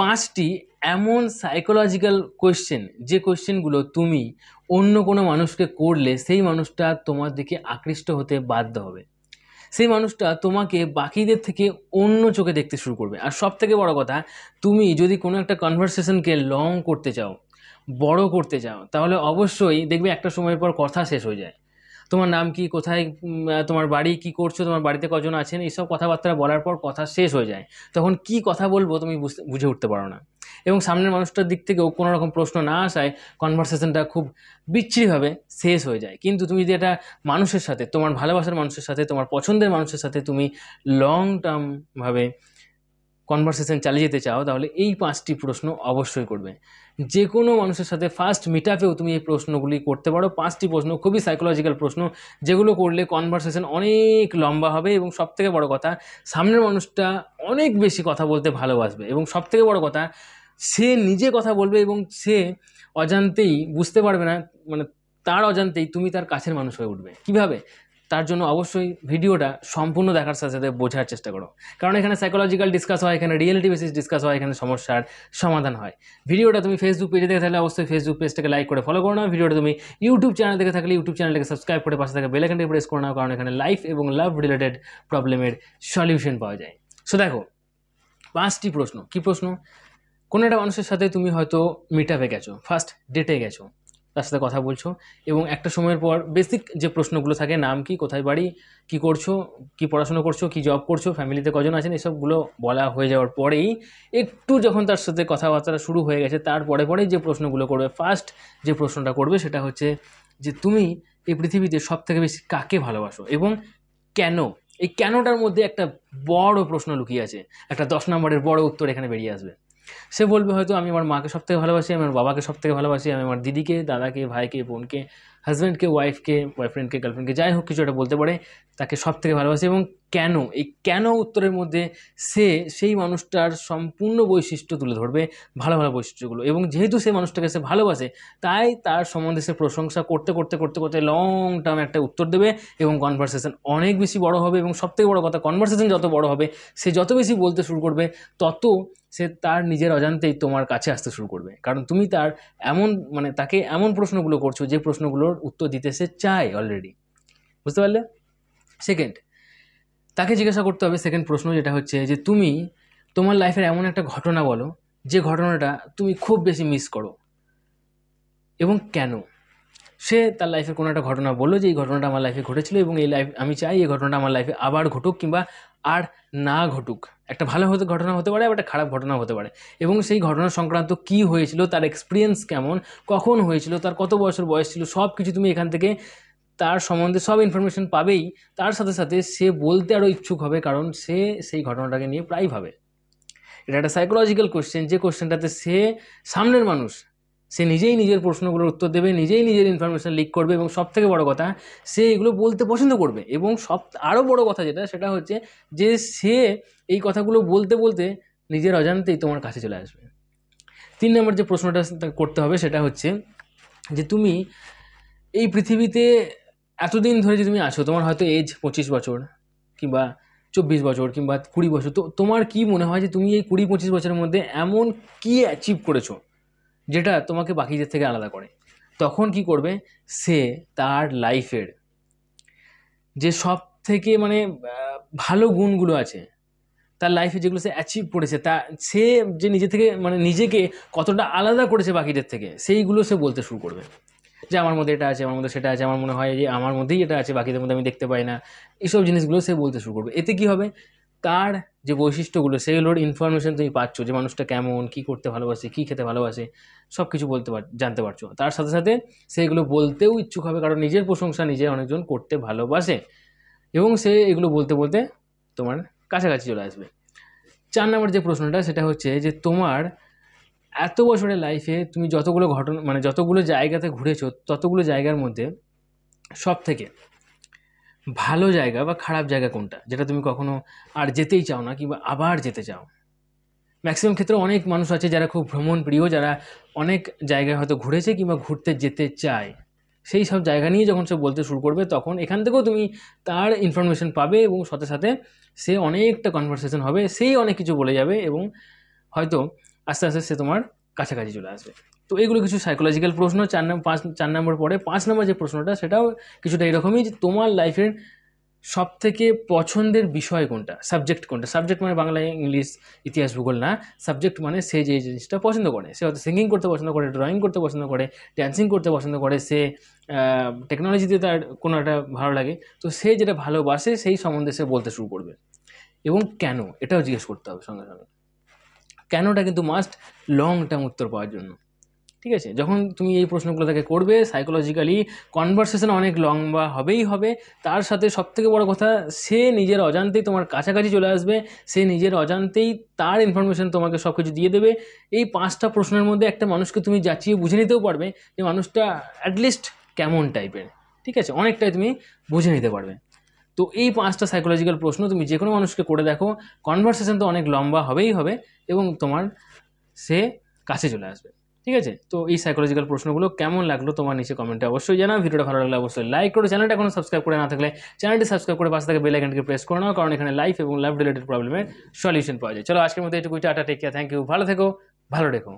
পাঁচটি এমন psychological question যে কোয়েশ্চেনগুলো তুমি অন্য কোনো মানুষকে করলে সেই মানুষটা তোমার দিকে আকৃষ্ট হতে বাধ্য হবে সেই মানুষটা তোমাকে বাকিদের থেকে অন্য চোখে দেখতে শুরু করবে আর সব থেকে বড় কথা তুমি যদি কোনো একটা কনভারসেশনকে লং করতে চাও বড় করতে চাও তাহলে অবশ্যই দেখবে একটা সময়ের পর কথা শেষ হয়ে যায় তোমার নাম কি কোথায় তোমার বাড়ি কি করছো তোমার বাড়িতে কজন আছেন এইসব কথাবার্তা বলার পর কথা শেষ হয়ে যায় তখন কি কথা বলবো তুমি বুঝে উঠতে পারো না এবং সামনের মানুষটার দিক থেকেও কোনো রকম প্রশ্ন না আসায় কনভারসেশনটা খুব বিচ্ছিরিভাবে শেষ হয়ে যায় কিন্তু তুমি যদি এটা মানুষের সাথে তোমার ভালোবাসার মানুষের সাথে তোমার পছন্দের মানুষের সাথে তুমি লং টার্মভাবে কনভারসেশন চালিয়ে যেতে চাও তাহলে এই পাঁচটি প্রশ্ন অবশ্যই করবে যে কোনো মানুষের সাথে ফার্স্ট মিট আপেও তুমি এই প্রশ্নগুলি করতে পারো পাঁচটি প্রশ্ন খুবই সাইকোলজিক্যাল প্রশ্ন যেগুলো করলে কনভারসেশন অনেক লম্বা হবে এবং সবথেকে বড় কথা সামনের মানুষটা অনেক বেশি কথা বলতে ভালোবাসবে এবং সবথেকে বড় কথা সে নিজে কথা বলবে এবং সে অজান্তেই বুঝতে পারবে না মানে তার অজান্তেই তুমি তার কাছের মানুষ হয়ে উঠবে কিভাবে তার জন্য অবশ্যই ভিডিওটা সম্পূর্ণ দেখার সাথে সাথে বোঝার চেষ্টা করো কারণ এখানে সাইকোলজিক্যাল ডিসকাস হয় এখানে রিয়েলিটি বেসিস ডিসকাস হয় এখানে সমস্যার সমাধান হয় ভিডিওটা তুমি ফেসবুক পেজে দেখে থাকলে অবশ্যই ফেসবুক পেজটাকে লাইক করে ফলো করো না ভিডিওটা তুমি ইউটিউব চ্যানেল দেখে থাকলে ইউটিউব চ্যানেলটাকে সাবস্ক্রাইব করে পাশে থাকা বেলাইকানটি প্রেস করো না কারণ এখানে লাইফ এবং লাভ রিলেটেড প্রবলেমের সলিউশন পাওয়া যায় সো দেখো পাঁচটি প্রশ্ন কি প্রশ্ন কোনো একটা মানুষের সাথে তুমি হয়তো মিট আপে গেছো ফার্স্ট ডেটে গেছো তার সাথে কথা বলছো এবং একটা সময়ের পর বেসিক যে প্রশ্নগুলো থাকে নাম কি কোথায় বাড়ি কি করছো কি পড়াশোনা করছো কি জব করছো ফ্যামিলিতে কজন আছেন এসবগুলো বলা হয়ে যাওয়ার পরেই একটু যখন তার সাথে কথাবার্তা শুরু হয়ে গেছে তারপরে পরেই যে প্রশ্নগুলো করবে ফার্স্ট যে প্রশ্নটা করবে সেটা হচ্ছে যে তুমি এই পৃথিবীতে সব থেকে বেশি কাকে ভালোবাসো এবং কেন এই কেনটার মধ্যে একটা বড় প্রশ্ন লুকিয়ে আছে একটা দশ নম্বরের বড় উত্তর এখানে বেরিয়ে আসবে সে বলবে হয়তো আমি আমার মাকে সবথেকে ভালোবাসি আমি আমার বাবাকে সবথেকে ভালোবাসি আমি আমার দিদিকে দাদাকে ভাইকে বোনকে হাজব্যান্ডকে ওয়াইফকে বয়ফ্রেন্ডকে গার্লফ্রেন্ডকে যাই হোক কিছু একটা বলতে পারে তাকে সবথেকে ভালোবাসি এবং কেন এই কেন উত্তরের মধ্যে সে সেই মানুষটার সম্পূর্ণ বৈশিষ্ট্য তুলে ধরবে ভালো ভালো বৈশিষ্ট্যগুলো এবং যেহেতু সেই মানুষটাকে সে ভালোবাসে তাই তার সম্বন্ধে সে প্রশংসা করতে করতে করতে করতে লং টার্ম একটা উত্তর দেবে এবং কনভার্সেশন অনেক বেশি বড় হবে এবং সবথেকে বড় কথা কনভার্সেশন যত বড় হবে সে যত বেশি বলতে শুরু করবে তত সে তার নিজের অজান্তেই তোমার কাছে আসতে শুরু করবে কারণ তুমি তার এমন মানে তাকে এমন প্রশ্নগুলো করছো যে প্রশ্নগুলোর উত্তর দিতে সে চায় অলরেডি বুঝতে পারলে সেকেন্ড তাকে জিজ্ঞাসা করতে হবে সেকেন্ড প্রশ্ন যেটা হচ্ছে যে তুমি তোমার লাইফের এমন একটা ঘটনা বলো যে ঘটনাটা তুমি খুব বেশি মিস করো এবং কেন সে তার লাইফের কোনো একটা ঘটনা বললো যে এই ঘটনাটা আমার লাইফে ঘটেছিল এবং এই লাইফ আমি চাই এই ঘটনাটা আমার লাইফে আবার ঘটুক কিংবা আর না ঘটুক একটা ভালো হতে ঘটনা হতে পারে একটা খারাপ ঘটনা হতে পারে এবং সেই ঘটনা সংক্রান্ত কি হয়েছিল তার এক্সপিরিয়েন্স কেমন কখন হয়েছিল তার কত বছর বয়স ছিল সব কিছু তুমি এখান থেকে তার সম্বন্ধে সব ইনফরমেশন পাবেই তার সাথে সাথে সে বলতে আরও ইচ্ছুক হবে কারণ সে সেই ঘটনাটাকে নিয়ে প্রায় ভাবে এটা একটা সাইকোলজিক্যাল কোশ্চেন যে কোশ্চেনটাতে সে সামনের মানুষ সে নিজেই নিজের প্রশ্নগুলোর উত্তর দেবে নিজেই নিজের ইনফরমেশান লিক করবে এবং সব থেকে বড় কথা সে এগুলো বলতে পছন্দ করবে এবং সব আরও বড় কথা যেটা সেটা হচ্ছে যে সে এই কথাগুলো বলতে বলতে নিজের অজান্তেই তোমার কাছে চলে আসবে তিন নম্বর যে প্রশ্নটা করতে হবে সেটা হচ্ছে যে তুমি এই পৃথিবীতে এতদিন ধরে যে তুমি আছো তোমার হয়তো এজ পঁচিশ বছর কিংবা চব্বিশ বছর কিংবা কুড়ি বছর তো তোমার কি মনে হয় যে তুমি এই কুড়ি পঁচিশ বছরের মধ্যে এমন কি অ্যাচিভ করেছো যেটা তোমাকে বাকিদের থেকে আলাদা করে তখন কি করবে সে তার লাইফের যে সব থেকে মানে ভালো গুণগুলো আছে তার লাইফে যেগুলো সে অ্যাচিভ করেছে তা সে যে নিজে থেকে মানে নিজেকে কতটা আলাদা করেছে বাকিদের থেকে সেইগুলো সে বলতে শুরু করবে যে আমার মধ্যে এটা আছে আমার মধ্যে সেটা আছে আমার মনে হয় যে আমার মধ্যেই এটা আছে বাকিদের মধ্যে আমি দেখতে পাই না এইসব জিনিসগুলো সে বলতে শুরু করবে এতে কি হবে তার যে বৈশিষ্ট্যগুলো সেইগুলোর ইনফরমেশান তুমি পাচ্ছ যে মানুষটা কেমন কী করতে ভালোবাসে কী খেতে ভালোবাসে সব কিছু বলতে পার জানতে পারছো তার সাথে সাথে সেইগুলো বলতেও ইচ্ছুক হবে কারণ নিজের প্রশংসা নিজে অনেকজন করতে ভালোবাসে এবং সে এগুলো বলতে বলতে তোমার কাছাকাছি চলে আসবে চার নম্বর যে প্রশ্নটা সেটা হচ্ছে যে তোমার এত বছরের লাইফে তুমি যতগুলো ঘটনা মানে যতগুলো জায়গাতে ঘুরেছো ততগুলো জায়গার মধ্যে সব থেকে ভালো জায়গা বা খারাপ জায়গা কোনটা যেটা তুমি কখনো আর যেতেই চাও না কিংবা আবার যেতে চাও ম্যাক্সিমাম ক্ষেত্রে অনেক মানুষ আছে যারা খুব ভ্রমণ প্রিয় যারা অনেক জায়গায় হয়তো ঘুরেছে কিংবা ঘুরতে যেতে চায় সেই সব জায়গা নিয়ে যখন সে বলতে শুরু করবে তখন এখান থেকেও তুমি তার ইনফরমেশন পাবে এবং সাথে সাথে সে অনেকটা কনভারসেশন হবে সেই অনেক কিছু বলে যাবে এবং হয়তো আস্তে আস্তে সে তোমার কাছাকাছি চলে আসবে তো এগুলো কিছু সাইকোলজিক্যাল প্রশ্ন চার নম্বর পাঁচ চার নম্বর পরে পাঁচ নম্বর যে প্রশ্নটা সেটাও কিছুটা এরকমই যে তোমার লাইফের সব থেকে পছন্দের বিষয় কোনটা সাবজেক্ট কোনটা সাবজেক্ট মানে বাংলা ইংলিশ ইতিহাস ভূগোল না সাবজেক্ট মানে সে যে জিনিসটা পছন্দ করে সে হয়তো সিঙ্গিং করতে পছন্দ করে ড্রয়িং করতে পছন্দ করে ড্যান্সিং করতে পছন্দ করে সে টেকনোলজিতে তার কোনো একটা ভালো লাগে তো সে যেটা ভালোবাসে সেই সম্বন্ধে সে বলতে শুরু করবে এবং কেন এটাও জিজ্ঞেস করতে হবে সঙ্গে সঙ্গে কেনটা কিন্তু মাস্ট লং টার্ম উত্তর পাওয়ার জন্য ঠিক আছে যখন তুমি এই প্রশ্নগুলো তাকে করবে সাইকোলজিক্যালি কনভারসেশন অনেক লম্বা হবেই হবে তার সাথে সব থেকে বড় কথা সে নিজের অজান্তেই তোমার কাছাকাছি চলে আসবে সে নিজের অজান্তেই তার ইনফরমেশান তোমাকে সব কিছু দিয়ে দেবে এই পাঁচটা প্রশ্নের মধ্যে একটা মানুষকে তুমি যাচিয়ে বুঝে নিতেও পারবে যে মানুষটা অ্যাটলিস্ট কেমন টাইপের ঠিক আছে অনেকটাই তুমি বুঝে নিতে পারবে তো এই পাঁচটা সাইকোলজিক্যাল প্রশ্ন তুমি যে কোনো মানুষকে করে দেখো কনভারসেশন তো অনেক লম্বা হবেই হবে এবং তোমার সে কাছে চলে আসবে ঠিক আছে তো এই সাইকোলজিক্যাল প্রশ্নগুলো কেমন লাগলো তোমার নিচে কমেন্টে অবশ্যই জানাও ভিডিওটা ভালো লাগলে অবশ্যই লাইক করো চ্যানেলটা এখনো সাবস্ক্রাইব করে না থাকলে চ্যানেলটি সাবস্ক্রাইব করে পাশে থেকে বেল আইকনটিকে প্রেস করে নাও কারণ এখানে লাইফ এবং লাইফ রিলেটেড প্রবলেমের সলিউশন পাওয়া যায় চলো আজকের মধ্যে এটুকু tata take care thank you ভালো থেকো ভালো রেখো